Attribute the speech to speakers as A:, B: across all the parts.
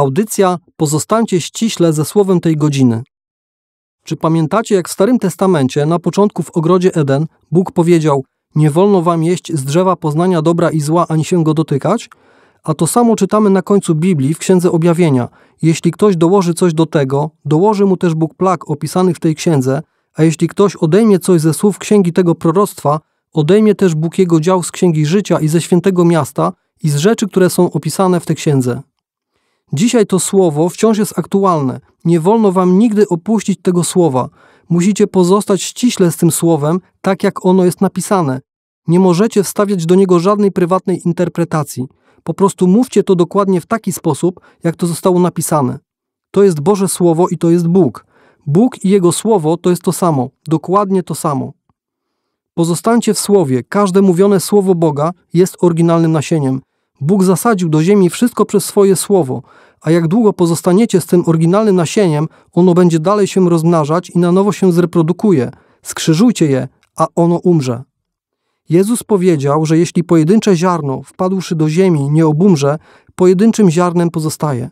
A: Audycja pozostańcie ściśle ze słowem tej godziny. Czy pamiętacie, jak w Starym Testamencie na początku w ogrodzie Eden Bóg powiedział: Nie wolno wam jeść z drzewa poznania dobra i zła ani się go dotykać? A to samo czytamy na końcu Biblii w Księdze Objawienia. Jeśli ktoś dołoży coś do tego, dołoży mu też Bóg plag opisanych w tej księdze, a jeśli ktoś odejmie coś ze słów księgi tego proroctwa, odejmie też Bóg jego dział z księgi życia i ze świętego miasta i z rzeczy, które są opisane w tej księdze. Dzisiaj to słowo wciąż jest aktualne. Nie wolno wam nigdy opuścić tego słowa. Musicie pozostać ściśle z tym słowem, tak jak ono jest napisane. Nie możecie wstawiać do niego żadnej prywatnej interpretacji. Po prostu mówcie to dokładnie w taki sposób, jak to zostało napisane. To jest Boże Słowo i to jest Bóg. Bóg i Jego Słowo to jest to samo, dokładnie to samo. Pozostańcie w Słowie, każde mówione Słowo Boga jest oryginalnym nasieniem. Bóg zasadził do ziemi wszystko przez swoje słowo, a jak długo pozostaniecie z tym oryginalnym nasieniem, ono będzie dalej się rozmnażać i na nowo się zreprodukuje. Skrzyżujcie je, a ono umrze. Jezus powiedział, że jeśli pojedyncze ziarno, wpadłszy do ziemi, nie obumrze, pojedynczym ziarnem pozostaje.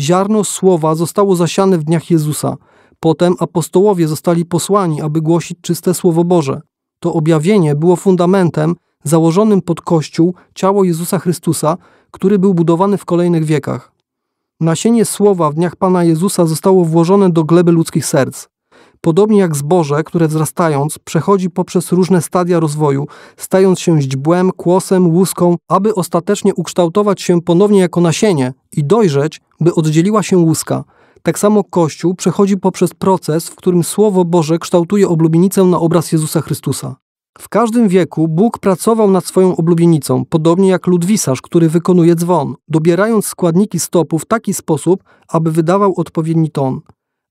A: Ziarno słowa zostało zasiane w dniach Jezusa. Potem apostołowie zostali posłani, aby głosić czyste słowo Boże. To objawienie było fundamentem, założonym pod kościół ciało Jezusa Chrystusa, który był budowany w kolejnych wiekach. Nasienie słowa w dniach Pana Jezusa zostało włożone do gleby ludzkich serc. Podobnie jak zboże, które wzrastając przechodzi poprzez różne stadia rozwoju, stając się źdźbłem, kłosem, łuską, aby ostatecznie ukształtować się ponownie jako nasienie i dojrzeć, by oddzieliła się łuska. Tak samo Kościół przechodzi poprzez proces, w którym Słowo Boże kształtuje oblubienicę na obraz Jezusa Chrystusa. W każdym wieku Bóg pracował nad swoją oblubienicą, podobnie jak ludwisarz, który wykonuje dzwon, dobierając składniki stopu w taki sposób, aby wydawał odpowiedni ton.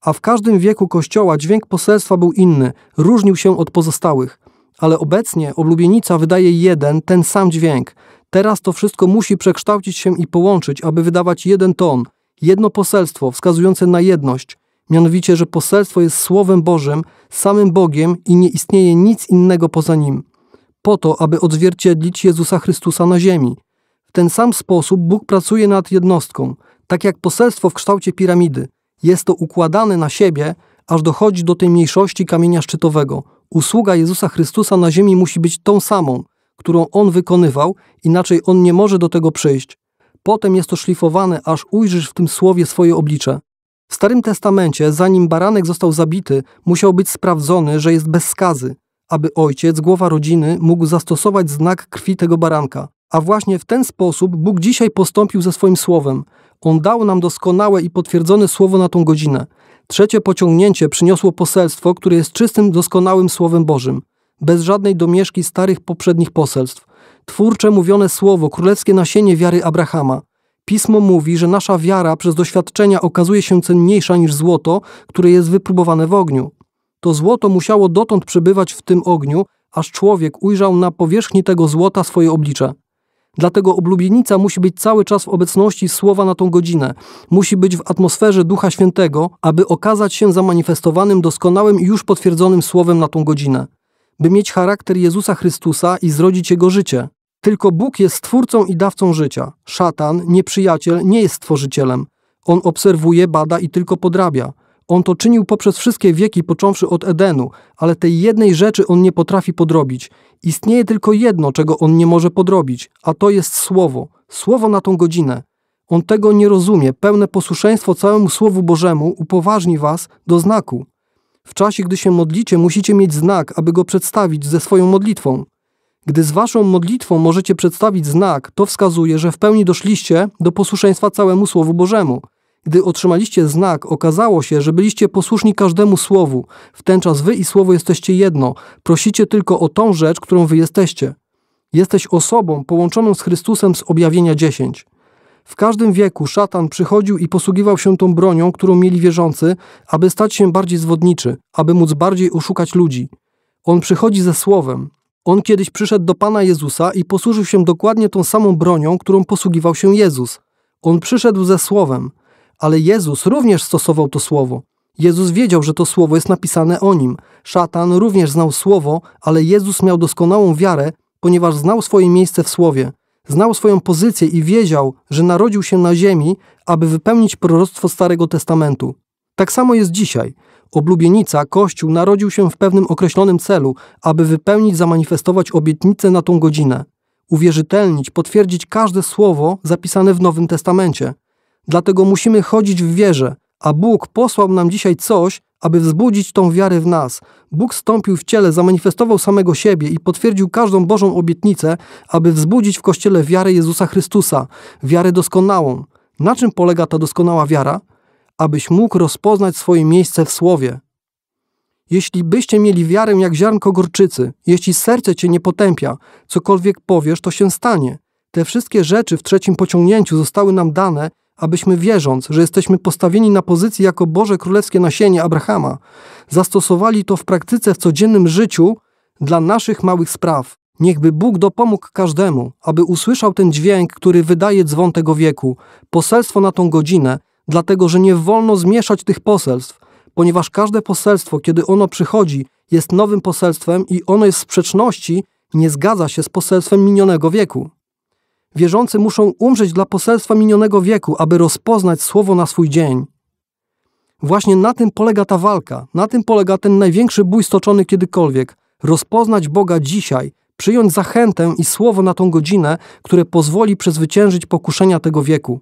A: A w każdym wieku Kościoła dźwięk poselstwa był inny, różnił się od pozostałych. Ale obecnie oblubienica wydaje jeden, ten sam dźwięk. Teraz to wszystko musi przekształcić się i połączyć, aby wydawać jeden ton, jedno poselstwo wskazujące na jedność, mianowicie, że poselstwo jest Słowem Bożym, samym Bogiem i nie istnieje nic innego poza Nim, po to, aby odzwierciedlić Jezusa Chrystusa na ziemi. W ten sam sposób Bóg pracuje nad jednostką, tak jak poselstwo w kształcie piramidy. Jest to układane na siebie, aż dochodzi do tej mniejszości kamienia szczytowego. Usługa Jezusa Chrystusa na ziemi musi być tą samą, którą On wykonywał, inaczej On nie może do tego przyjść. Potem jest to szlifowane, aż ujrzysz w tym słowie swoje oblicze. W Starym Testamencie, zanim baranek został zabity, musiał być sprawdzony, że jest bez skazy, aby ojciec, głowa rodziny, mógł zastosować znak krwi tego baranka. A właśnie w ten sposób Bóg dzisiaj postąpił ze swoim słowem. On dał nam doskonałe i potwierdzone słowo na tą godzinę. Trzecie pociągnięcie przyniosło poselstwo, które jest czystym, doskonałym słowem Bożym, bez żadnej domieszki starych poprzednich poselstw. Twórcze mówione słowo, królewskie nasienie wiary Abrahama. Pismo mówi, że nasza wiara przez doświadczenia okazuje się cenniejsza niż złoto, które jest wypróbowane w ogniu. To złoto musiało dotąd przebywać w tym ogniu, aż człowiek ujrzał na powierzchni tego złota swoje oblicze. Dlatego oblubienica musi być cały czas w obecności słowa na tą godzinę, musi być w atmosferze Ducha Świętego, aby okazać się zamanifestowanym doskonałym i już potwierdzonym słowem na tą godzinę, by mieć charakter Jezusa Chrystusa i zrodzić Jego życie. Tylko Bóg jest twórcą i dawcą życia. Szatan, nieprzyjaciel, nie jest stworzycielem. On obserwuje, bada i tylko podrabia. On to czynił poprzez wszystkie wieki, począwszy od Edenu, ale tej jednej rzeczy on nie potrafi podrobić. Istnieje tylko jedno, czego on nie może podrobić, a to jest słowo. Słowo na tą godzinę. On tego nie rozumie. Pełne posłuszeństwo całemu Słowu Bożemu upoważni was do znaku. W czasie, gdy się modlicie, musicie mieć znak, aby go przedstawić ze swoją modlitwą. Gdy z waszą modlitwą możecie przedstawić znak, to wskazuje, że w pełni doszliście do posłuszeństwa całemu Słowu Bożemu. Gdy otrzymaliście znak, okazało się, że byliście posłuszni każdemu słowu. W ten czas wy i słowo jesteście jedno. Prosicie tylko o tą rzecz, którą wy jesteście. Jesteś osobą połączoną z Chrystusem z objawienia 10. W każdym wieku szatan przychodził i posługiwał się tą bronią, którą mieli wierzący, aby stać się bardziej zwodniczy, aby móc bardziej oszukać ludzi. On przychodzi ze słowem, on kiedyś przyszedł do Pana Jezusa i posłużył się dokładnie tą samą bronią, którą posługiwał się Jezus. On przyszedł ze słowem, ale Jezus również stosował to słowo. Jezus wiedział, że to słowo jest napisane o nim. Szatan również znał słowo, ale Jezus miał doskonałą wiarę, ponieważ znał swoje miejsce w słowie. Znał swoją pozycję i wiedział, że narodził się na ziemi, aby wypełnić proroctwo Starego Testamentu. Tak samo jest dzisiaj. Oblubienica, Kościół narodził się w pewnym określonym celu, aby wypełnić, zamanifestować obietnicę na tą godzinę, uwierzytelnić, potwierdzić każde słowo zapisane w Nowym Testamencie. Dlatego musimy chodzić w wierze, a Bóg posłał nam dzisiaj coś, aby wzbudzić tą wiarę w nas. Bóg stąpił w ciele, zamanifestował samego siebie i potwierdził każdą Bożą obietnicę, aby wzbudzić w Kościele wiarę Jezusa Chrystusa, wiarę doskonałą. Na czym polega ta doskonała wiara? abyś mógł rozpoznać swoje miejsce w Słowie. Jeśli byście mieli wiarę jak ziarnko gorczycy, jeśli serce cię nie potępia, cokolwiek powiesz, to się stanie. Te wszystkie rzeczy w trzecim pociągnięciu zostały nam dane, abyśmy wierząc, że jesteśmy postawieni na pozycji jako Boże Królewskie nasienie Abrahama, zastosowali to w praktyce w codziennym życiu dla naszych małych spraw. Niechby Bóg dopomógł każdemu, aby usłyszał ten dźwięk, który wydaje dzwon tego wieku, poselstwo na tą godzinę, dlatego że nie wolno zmieszać tych poselstw, ponieważ każde poselstwo, kiedy ono przychodzi, jest nowym poselstwem i ono jest w sprzeczności, nie zgadza się z poselstwem minionego wieku. Wierzący muszą umrzeć dla poselstwa minionego wieku, aby rozpoznać słowo na swój dzień. Właśnie na tym polega ta walka, na tym polega ten największy bój stoczony kiedykolwiek rozpoznać Boga dzisiaj, przyjąć zachętę i słowo na tą godzinę, które pozwoli przezwyciężyć pokuszenia tego wieku.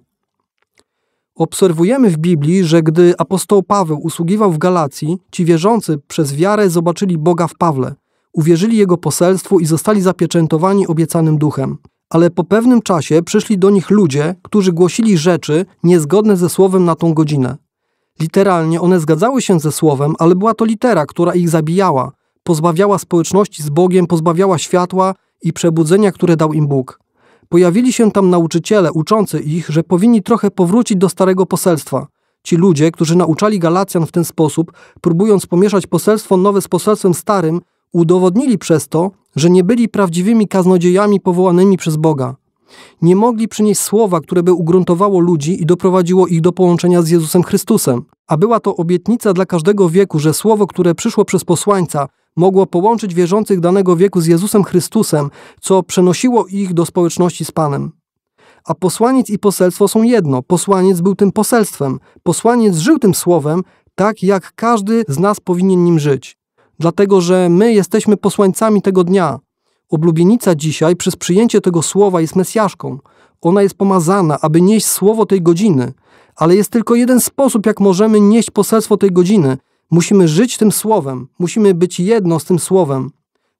A: Obserwujemy w Biblii, że gdy apostoł Paweł usługiwał w Galacji, ci wierzący przez wiarę zobaczyli Boga w Pawle, uwierzyli jego poselstwu i zostali zapieczętowani obiecanym duchem. Ale po pewnym czasie przyszli do nich ludzie, którzy głosili rzeczy niezgodne ze słowem na tą godzinę. Literalnie one zgadzały się ze słowem, ale była to litera, która ich zabijała, pozbawiała społeczności z Bogiem, pozbawiała światła i przebudzenia, które dał im Bóg. Pojawili się tam nauczyciele uczący ich, że powinni trochę powrócić do starego poselstwa. Ci ludzie, którzy nauczali Galacjan w ten sposób, próbując pomieszać poselstwo nowe z poselstwem starym, udowodnili przez to, że nie byli prawdziwymi kaznodziejami powołanymi przez Boga. Nie mogli przynieść słowa, które by ugruntowało ludzi i doprowadziło ich do połączenia z Jezusem Chrystusem. A była to obietnica dla każdego wieku, że słowo, które przyszło przez posłańca, mogło połączyć wierzących danego wieku z Jezusem Chrystusem, co przenosiło ich do społeczności z Panem. A posłaniec i poselstwo są jedno. Posłaniec był tym poselstwem. Posłaniec żył tym słowem, tak jak każdy z nas powinien nim żyć. Dlatego, że my jesteśmy posłańcami tego dnia. Oblubienica dzisiaj przez przyjęcie tego słowa jest Mesjaszką. Ona jest pomazana, aby nieść słowo tej godziny. Ale jest tylko jeden sposób, jak możemy nieść poselstwo tej godziny. Musimy żyć tym słowem. Musimy być jedno z tym słowem.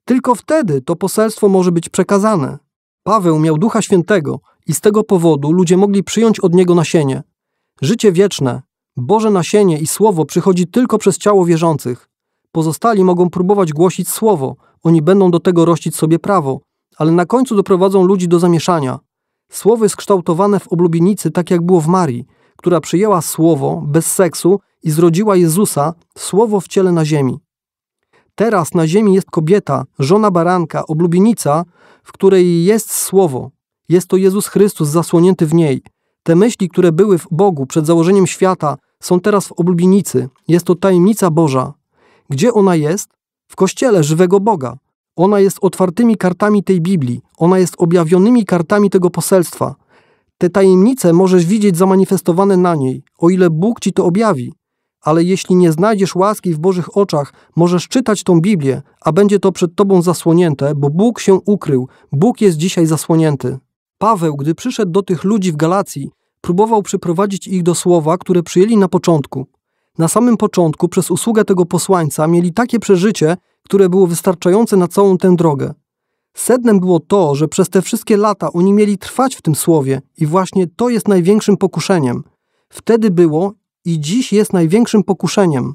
A: Tylko wtedy to poselstwo może być przekazane. Paweł miał Ducha Świętego i z tego powodu ludzie mogli przyjąć od niego nasienie. Życie wieczne, Boże nasienie i słowo przychodzi tylko przez ciało wierzących. Pozostali mogą próbować głosić słowo – oni będą do tego rościć sobie prawo, ale na końcu doprowadzą ludzi do zamieszania. Słowy skształtowane w oblubienicy, tak jak było w Marii, która przyjęła słowo bez seksu i zrodziła Jezusa, słowo w ciele na ziemi. Teraz na ziemi jest kobieta, żona baranka, oblubienica, w której jest słowo. Jest to Jezus Chrystus zasłonięty w niej. Te myśli, które były w Bogu przed założeniem świata, są teraz w oblubienicy. Jest to tajemnica Boża. Gdzie ona jest? w kościele żywego Boga. Ona jest otwartymi kartami tej Biblii, ona jest objawionymi kartami tego poselstwa. Te tajemnice możesz widzieć zamanifestowane na niej, o ile Bóg ci to objawi. Ale jeśli nie znajdziesz łaski w Bożych oczach, możesz czytać tą Biblię, a będzie to przed tobą zasłonięte, bo Bóg się ukrył, Bóg jest dzisiaj zasłonięty. Paweł, gdy przyszedł do tych ludzi w Galacji, próbował przyprowadzić ich do słowa, które przyjęli na początku, na samym początku przez usługę tego posłańca mieli takie przeżycie, które było wystarczające na całą tę drogę. Sednem było to, że przez te wszystkie lata oni mieli trwać w tym słowie i właśnie to jest największym pokuszeniem. Wtedy było i dziś jest największym pokuszeniem.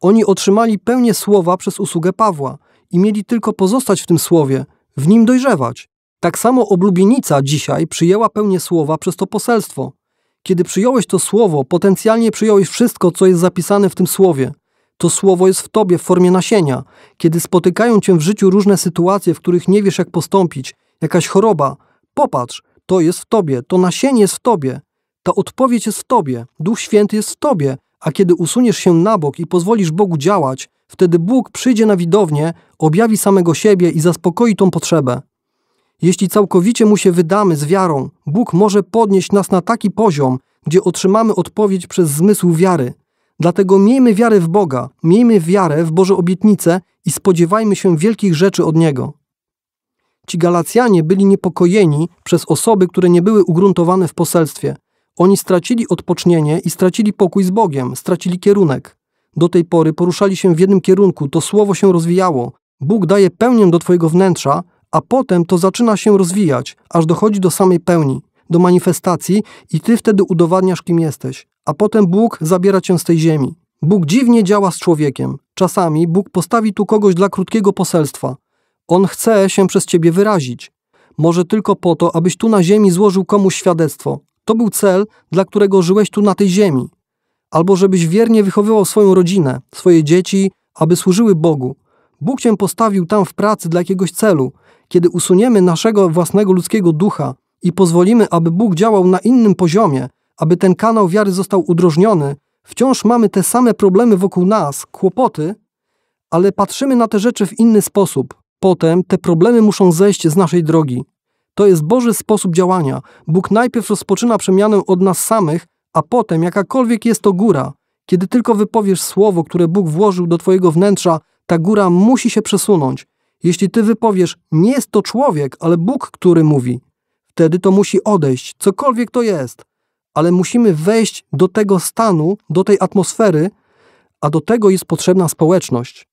A: Oni otrzymali pełnię słowa przez usługę Pawła i mieli tylko pozostać w tym słowie, w nim dojrzewać. Tak samo oblubienica dzisiaj przyjęła pełnię słowa przez to poselstwo, kiedy przyjąłeś to słowo, potencjalnie przyjąłeś wszystko, co jest zapisane w tym słowie. To słowo jest w tobie w formie nasienia. Kiedy spotykają cię w życiu różne sytuacje, w których nie wiesz, jak postąpić, jakaś choroba, popatrz, to jest w tobie, to nasienie jest w tobie. Ta odpowiedź jest w tobie, Duch Święty jest w tobie, a kiedy usuniesz się na bok i pozwolisz Bogu działać, wtedy Bóg przyjdzie na widownię, objawi samego siebie i zaspokoi tą potrzebę. Jeśli całkowicie mu się wydamy z wiarą, Bóg może podnieść nas na taki poziom, gdzie otrzymamy odpowiedź przez zmysł wiary. Dlatego miejmy wiarę w Boga, miejmy wiarę w Boże obietnice i spodziewajmy się wielkich rzeczy od Niego. Ci Galacjanie byli niepokojeni przez osoby, które nie były ugruntowane w poselstwie. Oni stracili odpocznienie i stracili pokój z Bogiem, stracili kierunek. Do tej pory poruszali się w jednym kierunku, to słowo się rozwijało. Bóg daje pełnię do Twojego wnętrza, a potem to zaczyna się rozwijać, aż dochodzi do samej pełni, do manifestacji i ty wtedy udowadniasz, kim jesteś, a potem Bóg zabiera cię z tej ziemi. Bóg dziwnie działa z człowiekiem. Czasami Bóg postawi tu kogoś dla krótkiego poselstwa. On chce się przez ciebie wyrazić. Może tylko po to, abyś tu na ziemi złożył komuś świadectwo. To był cel, dla którego żyłeś tu na tej ziemi. Albo żebyś wiernie wychowywał swoją rodzinę, swoje dzieci, aby służyły Bogu. Bóg cię postawił tam w pracy dla jakiegoś celu. Kiedy usuniemy naszego własnego ludzkiego ducha i pozwolimy, aby Bóg działał na innym poziomie, aby ten kanał wiary został udrożniony, wciąż mamy te same problemy wokół nas, kłopoty, ale patrzymy na te rzeczy w inny sposób. Potem te problemy muszą zejść z naszej drogi. To jest Boży sposób działania. Bóg najpierw rozpoczyna przemianę od nas samych, a potem jakakolwiek jest to góra. Kiedy tylko wypowiesz słowo, które Bóg włożył do Twojego wnętrza, ta góra musi się przesunąć. Jeśli ty wypowiesz, nie jest to człowiek, ale Bóg, który mówi, wtedy to musi odejść, cokolwiek to jest. Ale musimy wejść do tego stanu, do tej atmosfery, a do tego jest potrzebna społeczność.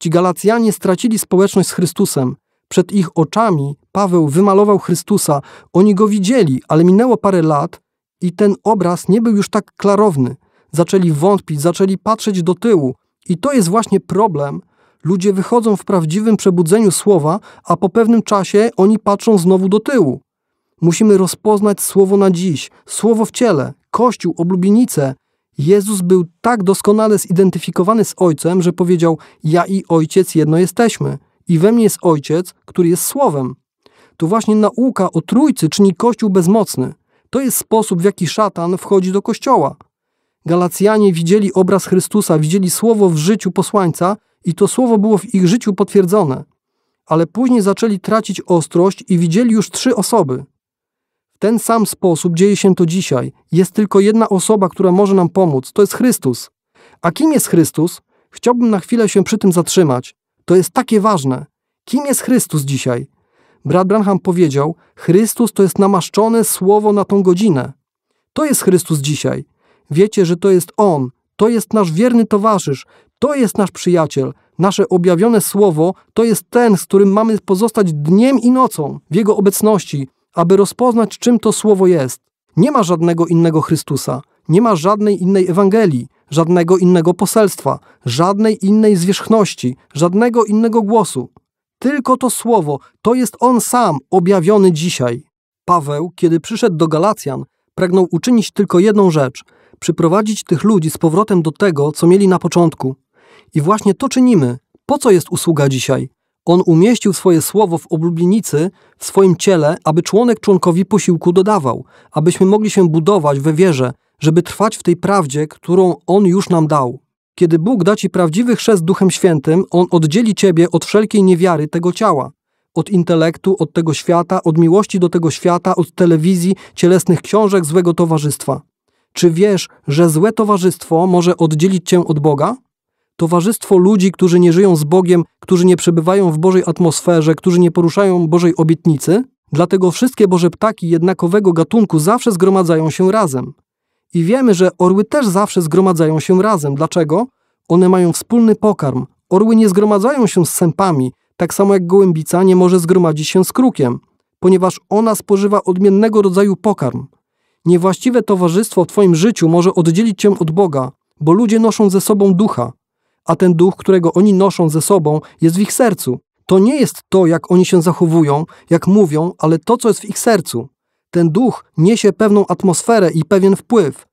A: Ci Galacjanie stracili społeczność z Chrystusem. Przed ich oczami Paweł wymalował Chrystusa, oni go widzieli, ale minęło parę lat i ten obraz nie był już tak klarowny. Zaczęli wątpić, zaczęli patrzeć do tyłu, i to jest właśnie problem. Ludzie wychodzą w prawdziwym przebudzeniu słowa, a po pewnym czasie oni patrzą znowu do tyłu. Musimy rozpoznać słowo na dziś, słowo w ciele, kościół, oblubienicę. Jezus był tak doskonale zidentyfikowany z Ojcem, że powiedział: Ja i Ojciec jedno jesteśmy, i we mnie jest Ojciec, który jest Słowem. To właśnie nauka o Trójcy czyni Kościół bezmocny. To jest sposób, w jaki szatan wchodzi do Kościoła. Galacjanie widzieli obraz Chrystusa, widzieli słowo w życiu posłańca i to słowo było w ich życiu potwierdzone. Ale później zaczęli tracić ostrość i widzieli już trzy osoby. W ten sam sposób dzieje się to dzisiaj. Jest tylko jedna osoba, która może nam pomóc. To jest Chrystus. A kim jest Chrystus? Chciałbym na chwilę się przy tym zatrzymać. To jest takie ważne. Kim jest Chrystus dzisiaj? Brat Branham powiedział: Chrystus to jest namaszczone słowo na tą godzinę. To jest Chrystus dzisiaj. Wiecie, że to jest On, to jest nasz wierny towarzysz, to jest nasz przyjaciel. Nasze objawione słowo to jest ten, z którym mamy pozostać dniem i nocą w Jego obecności, aby rozpoznać, czym to słowo jest. Nie ma żadnego innego Chrystusa, nie ma żadnej innej Ewangelii, żadnego innego poselstwa, żadnej innej zwierzchności, żadnego innego głosu. Tylko to słowo, to jest On sam, objawiony dzisiaj. Paweł, kiedy przyszedł do Galacjan, pragnął uczynić tylko jedną rzecz – przyprowadzić tych ludzi z powrotem do tego, co mieli na początku. I właśnie to czynimy. Po co jest usługa dzisiaj? On umieścił swoje słowo w oblubienicy, w swoim ciele, aby członek członkowi posiłku dodawał, abyśmy mogli się budować we wierze, żeby trwać w tej prawdzie, którą On już nam dał. Kiedy Bóg da Ci prawdziwy chrzest Duchem Świętym, On oddzieli Ciebie od wszelkiej niewiary tego ciała. Od intelektu, od tego świata, od miłości do tego świata, od telewizji, cielesnych książek, złego towarzystwa. Czy wiesz, że złe towarzystwo może oddzielić cię od Boga? Towarzystwo ludzi, którzy nie żyją z Bogiem, którzy nie przebywają w Bożej atmosferze, którzy nie poruszają Bożej obietnicy? Dlatego wszystkie Boże ptaki jednakowego gatunku zawsze zgromadzają się razem. I wiemy, że orły też zawsze zgromadzają się razem. Dlaczego? One mają wspólny pokarm. Orły nie zgromadzają się z sępami, tak samo jak gołębica nie może zgromadzić się z krukiem, ponieważ ona spożywa odmiennego rodzaju pokarm. Niewłaściwe towarzystwo w Twoim życiu może oddzielić Cię od Boga, bo ludzie noszą ze sobą ducha, a ten duch, którego oni noszą ze sobą, jest w ich sercu. To nie jest to, jak oni się zachowują, jak mówią, ale to, co jest w ich sercu. Ten duch niesie pewną atmosferę i pewien wpływ,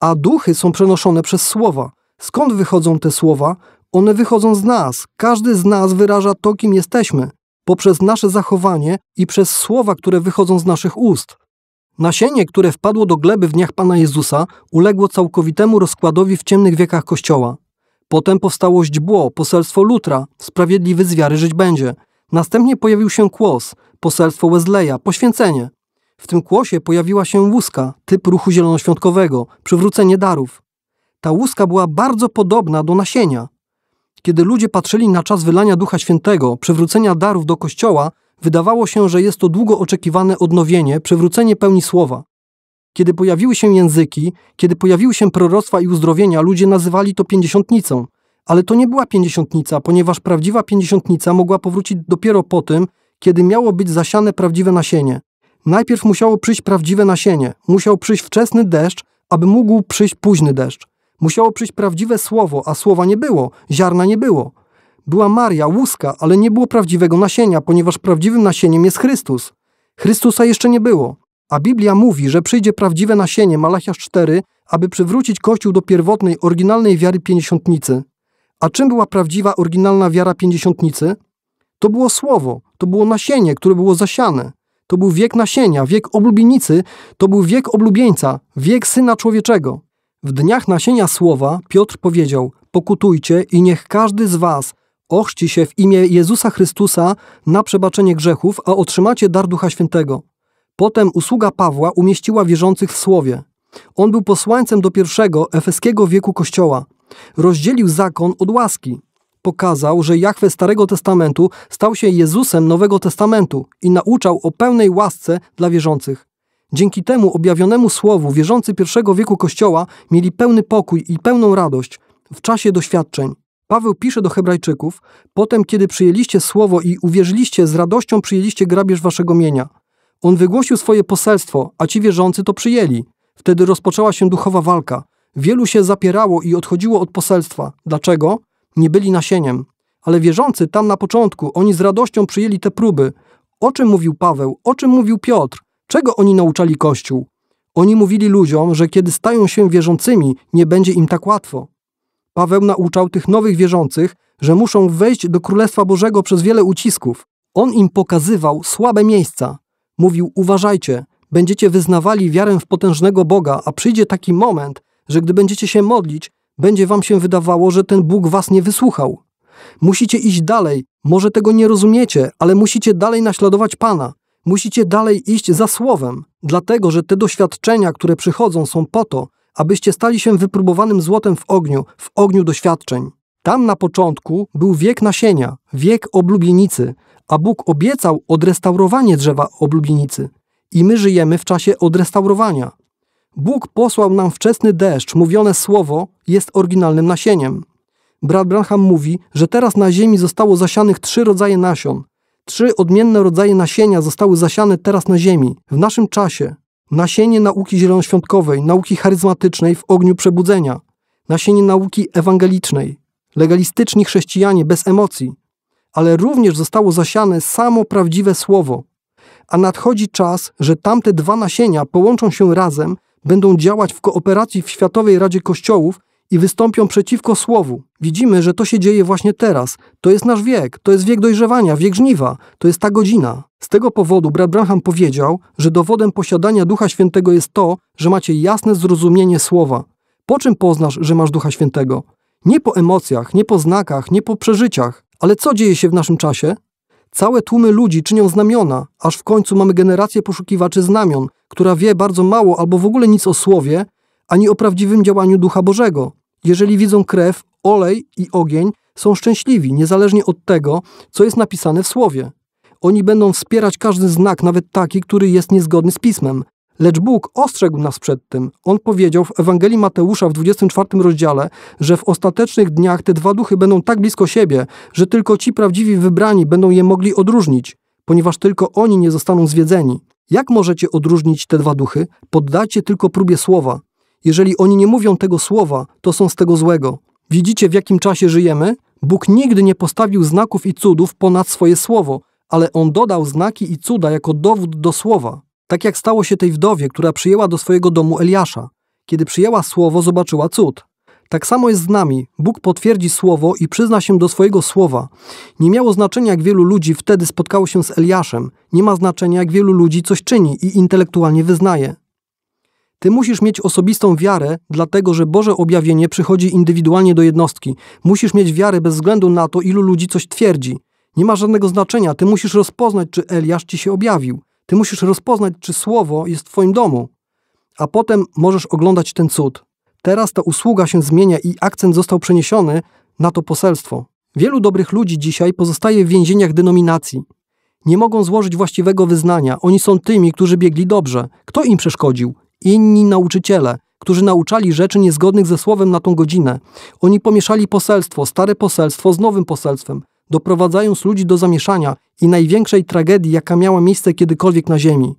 A: a duchy są przenoszone przez słowa. Skąd wychodzą te słowa? One wychodzą z nas. Każdy z nas wyraża to, kim jesteśmy, poprzez nasze zachowanie i przez słowa, które wychodzą z naszych ust. Nasienie, które wpadło do gleby w dniach Pana Jezusa, uległo całkowitemu rozkładowi w ciemnych wiekach Kościoła. Potem powstało źdźbło, poselstwo Lutra, sprawiedliwy z wiary żyć będzie. Następnie pojawił się kłos, poselstwo Wesleya, poświęcenie. W tym kłosie pojawiła się łuska, typ ruchu zielonoświątkowego, przywrócenie darów. Ta łuska była bardzo podobna do nasienia. Kiedy ludzie patrzyli na czas wylania Ducha Świętego, przywrócenia darów do Kościoła, wydawało się, że jest to długo oczekiwane odnowienie, przywrócenie pełni słowa. Kiedy pojawiły się języki, kiedy pojawiły się proroctwa i uzdrowienia, ludzie nazywali to pięćdziesiątnicą. Ale to nie była pięćdziesiątnica, ponieważ prawdziwa pięćdziesiątnica mogła powrócić dopiero po tym, kiedy miało być zasiane prawdziwe nasienie. Najpierw musiało przyjść prawdziwe nasienie, musiał przyjść wczesny deszcz, aby mógł przyjść późny deszcz. Musiało przyjść prawdziwe słowo, a słowa nie było, ziarna nie było. Była Maria, łuska, ale nie było prawdziwego nasienia, ponieważ prawdziwym nasieniem jest Chrystus. Chrystusa jeszcze nie było. A Biblia mówi, że przyjdzie prawdziwe nasienie, Malachiasz 4, aby przywrócić Kościół do pierwotnej, oryginalnej wiary pięćdziesiątnicy. A czym była prawdziwa, oryginalna wiara pięćdziesiątnicy? To było słowo, to było nasienie, które było zasiane. To był wiek nasienia, wiek oblubienicy, to był wiek oblubieńca, wiek syna człowieczego. W dniach nasienia słowa Piotr powiedział: Pokutujcie i niech każdy z was ochrzci się w imię Jezusa Chrystusa na przebaczenie grzechów, a otrzymacie dar Ducha Świętego. Potem usługa Pawła umieściła wierzących w Słowie. On był posłańcem do pierwszego efeskiego wieku Kościoła. Rozdzielił zakon od łaski. Pokazał, że Jachwę Starego Testamentu stał się Jezusem Nowego Testamentu i nauczał o pełnej łasce dla wierzących. Dzięki temu objawionemu słowu wierzący pierwszego wieku Kościoła mieli pełny pokój i pełną radość w czasie doświadczeń. Paweł pisze do Hebrajczyków: Potem, kiedy przyjęliście słowo i uwierzyliście, z radością przyjęliście grabież waszego mienia. On wygłosił swoje poselstwo, a ci wierzący to przyjęli. Wtedy rozpoczęła się duchowa walka. Wielu się zapierało i odchodziło od poselstwa. Dlaczego? Nie byli nasieniem. Ale wierzący tam na początku, oni z radością przyjęli te próby. O czym mówił Paweł? O czym mówił Piotr? Czego oni nauczali Kościół? Oni mówili ludziom, że kiedy stają się wierzącymi, nie będzie im tak łatwo. Paweł nauczał tych nowych wierzących, że muszą wejść do Królestwa Bożego przez wiele ucisków. On im pokazywał słabe miejsca. Mówił: Uważajcie, będziecie wyznawali wiarę w potężnego Boga, a przyjdzie taki moment, że gdy będziecie się modlić, będzie wam się wydawało, że ten Bóg was nie wysłuchał. Musicie iść dalej, może tego nie rozumiecie, ale musicie dalej naśladować Pana. Musicie dalej iść za słowem, dlatego że te doświadczenia, które przychodzą, są po to, abyście stali się wypróbowanym złotem w ogniu, w ogniu doświadczeń. Tam na początku był wiek nasienia, wiek oblubienicy, a Bóg obiecał odrestaurowanie drzewa oblubienicy. I my żyjemy w czasie odrestaurowania. Bóg posłał nam wczesny deszcz, mówione słowo jest oryginalnym nasieniem. Brad Branham mówi, że teraz na ziemi zostało zasianych trzy rodzaje nasion. Trzy odmienne rodzaje nasienia zostały zasiane teraz na ziemi, w naszym czasie, nasienie nauki zielonoświątkowej, nauki charyzmatycznej w ogniu przebudzenia, nasienie nauki ewangelicznej, legalistyczni chrześcijanie bez emocji, ale również zostało zasiane samo prawdziwe słowo, a nadchodzi czas, że tamte dwa nasienia połączą się razem, będą działać w kooperacji w Światowej Radzie Kościołów i wystąpią przeciwko słowu. Widzimy, że to się dzieje właśnie teraz. To jest nasz wiek, to jest wiek dojrzewania, wiek żniwa, to jest ta godzina. Z tego powodu brat powiedział, że dowodem posiadania Ducha Świętego jest to, że macie jasne zrozumienie słowa. Po czym poznasz, że masz Ducha Świętego? Nie po emocjach, nie po znakach, nie po przeżyciach. Ale co dzieje się w naszym czasie? Całe tłumy ludzi czynią znamiona, aż w końcu mamy generację poszukiwaczy znamion, która wie bardzo mało albo w ogóle nic o słowie, ani o prawdziwym działaniu Ducha Bożego. Jeżeli widzą krew, olej i ogień, są szczęśliwi, niezależnie od tego, co jest napisane w słowie. Oni będą wspierać każdy znak, nawet taki, który jest niezgodny z pismem. Lecz Bóg ostrzegł nas przed tym. On powiedział w Ewangelii Mateusza w 24 rozdziale, że w ostatecznych dniach te dwa duchy będą tak blisko siebie, że tylko ci prawdziwi wybrani będą je mogli odróżnić, ponieważ tylko oni nie zostaną zwiedzeni. Jak możecie odróżnić te dwa duchy? Poddacie tylko próbie słowa. Jeżeli oni nie mówią tego słowa, to są z tego złego. Widzicie, w jakim czasie żyjemy? Bóg nigdy nie postawił znaków i cudów ponad swoje słowo, ale on dodał znaki i cuda jako dowód do słowa. Tak jak stało się tej wdowie, która przyjęła do swojego domu Eliasza. Kiedy przyjęła słowo, zobaczyła cud. Tak samo jest z nami. Bóg potwierdzi słowo i przyzna się do swojego słowa. Nie miało znaczenia, jak wielu ludzi wtedy spotkało się z Eliaszem. Nie ma znaczenia, jak wielu ludzi coś czyni i intelektualnie wyznaje. Ty musisz mieć osobistą wiarę, dlatego że Boże objawienie przychodzi indywidualnie do jednostki. Musisz mieć wiarę bez względu na to, ilu ludzi coś twierdzi. Nie ma żadnego znaczenia, ty musisz rozpoznać, czy Eliasz ci się objawił. Ty musisz rozpoznać, czy słowo jest w twoim domu. A potem możesz oglądać ten cud. Teraz ta usługa się zmienia i akcent został przeniesiony na to poselstwo. Wielu dobrych ludzi dzisiaj pozostaje w więzieniach denominacji. Nie mogą złożyć właściwego wyznania. Oni są tymi, którzy biegli dobrze. Kto im przeszkodził? inni nauczyciele, którzy nauczali rzeczy niezgodnych ze słowem na tą godzinę. Oni pomieszali poselstwo, stare poselstwo z nowym poselstwem, doprowadzając ludzi do zamieszania i największej tragedii, jaka miała miejsce kiedykolwiek na ziemi.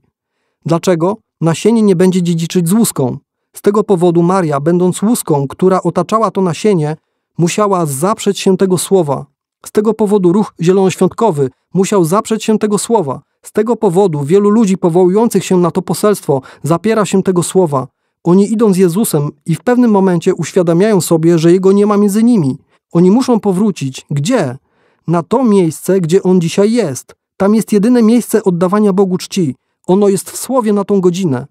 A: Dlaczego? Nasienie nie będzie dziedziczyć z łuską. Z tego powodu Maria, będąc łuską, która otaczała to nasienie, musiała zaprzeć się tego słowa. Z tego powodu ruch zielonoświątkowy musiał zaprzeć się tego słowa. Z tego powodu wielu ludzi powołujących się na to poselstwo zapiera się tego słowa. Oni idą z Jezusem i w pewnym momencie uświadamiają sobie, że Jego nie ma między nimi. Oni muszą powrócić. Gdzie? Na to miejsce, gdzie On dzisiaj jest. Tam jest jedyne miejsce oddawania Bogu czci. Ono jest w Słowie na tą godzinę.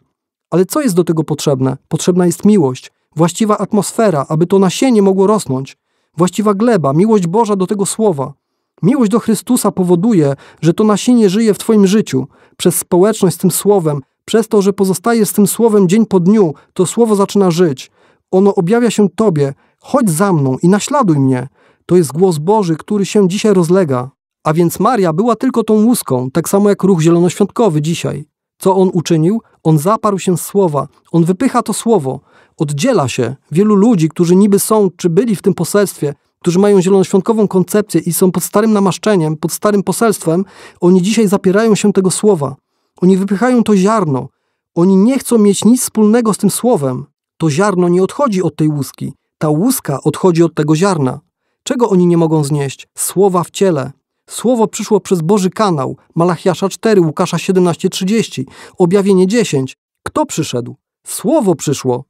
A: Ale co jest do tego potrzebne? Potrzebna jest miłość, właściwa atmosfera, aby to nasienie mogło rosnąć, właściwa gleba, miłość Boża do tego Słowa. Miłość do Chrystusa powoduje, że to nasienie żyje w Twoim życiu, przez społeczność z tym słowem, przez to, że pozostajesz z tym słowem dzień po dniu, to słowo zaczyna żyć. Ono objawia się Tobie, chodź za mną i naśladuj mnie. To jest głos Boży, który się dzisiaj rozlega. A więc Maria była tylko tą łuską, tak samo jak ruch zielonoświątkowy dzisiaj. Co on uczynił? On zaparł się z słowa, on wypycha to słowo, oddziela się. Wielu ludzi, którzy niby są czy byli w tym poselstwie, którzy mają zielonoświątkową koncepcję i są pod starym namaszczeniem, pod starym poselstwem, oni dzisiaj zapierają się tego słowa. Oni wypychają to ziarno. Oni nie chcą mieć nic wspólnego z tym słowem. To ziarno nie odchodzi od tej łuski. Ta łuska odchodzi od tego ziarna. Czego oni nie mogą znieść? Słowa w ciele. Słowo przyszło przez Boży kanał, Malachiasza 4, Łukasza 17:30, Objawienie 10. Kto przyszedł? Słowo przyszło.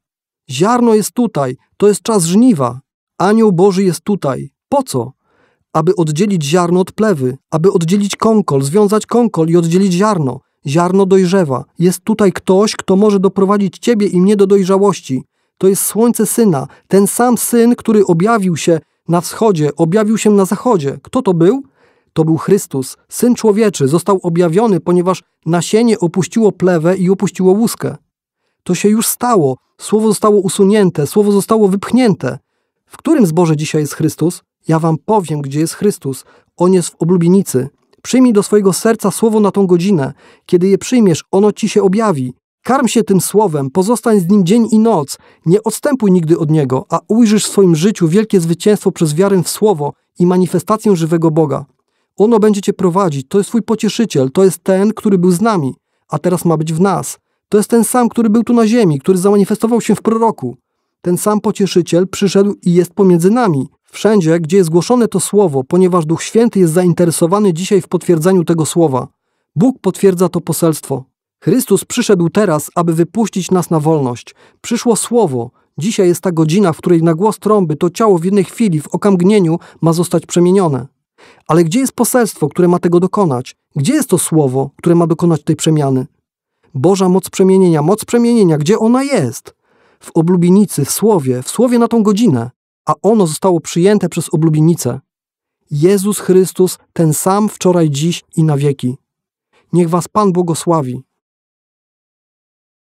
A: Ziarno jest tutaj, to jest czas żniwa. Anioł Boży jest tutaj. Po co? Aby oddzielić ziarno od plewy, aby oddzielić kąkol, związać kąkol i oddzielić ziarno. Ziarno dojrzewa. Jest tutaj ktoś, kto może doprowadzić ciebie i mnie do dojrzałości. To jest słońce syna, ten sam syn, który objawił się na wschodzie, objawił się na zachodzie. Kto to był? To był Chrystus, syn człowieczy, został objawiony, ponieważ nasienie opuściło plewę i opuściło łuskę. To się już stało, słowo zostało usunięte, słowo zostało wypchnięte w którym zboże dzisiaj jest Chrystus? Ja wam powiem, gdzie jest Chrystus. On jest w oblubienicy. Przyjmij do swojego serca słowo na tą godzinę. Kiedy je przyjmiesz, ono ci się objawi. Karm się tym słowem, pozostań z nim dzień i noc. Nie odstępuj nigdy od niego, a ujrzysz w swoim życiu wielkie zwycięstwo przez wiarę w słowo i manifestację żywego Boga. Ono będzie cię prowadzić, to jest twój pocieszyciel, to jest ten, który był z nami, a teraz ma być w nas. To jest ten sam, który był tu na ziemi, który zamanifestował się w proroku. Ten sam pocieszyciel przyszedł i jest pomiędzy nami. Wszędzie, gdzie jest głoszone to słowo, ponieważ Duch Święty jest zainteresowany dzisiaj w potwierdzeniu tego słowa. Bóg potwierdza to poselstwo. Chrystus przyszedł teraz, aby wypuścić nas na wolność. Przyszło słowo. Dzisiaj jest ta godzina, w której na głos trąby to ciało w jednej chwili, w okamgnieniu ma zostać przemienione. Ale gdzie jest poselstwo, które ma tego dokonać? Gdzie jest to słowo, które ma dokonać tej przemiany? Boża moc przemienienia, moc przemienienia, gdzie ona jest? w oblubienicy, w słowie, w słowie na tą godzinę, a ono zostało przyjęte przez oblubienicę. Jezus Chrystus, ten sam wczoraj, dziś i na wieki. Niech was Pan błogosławi.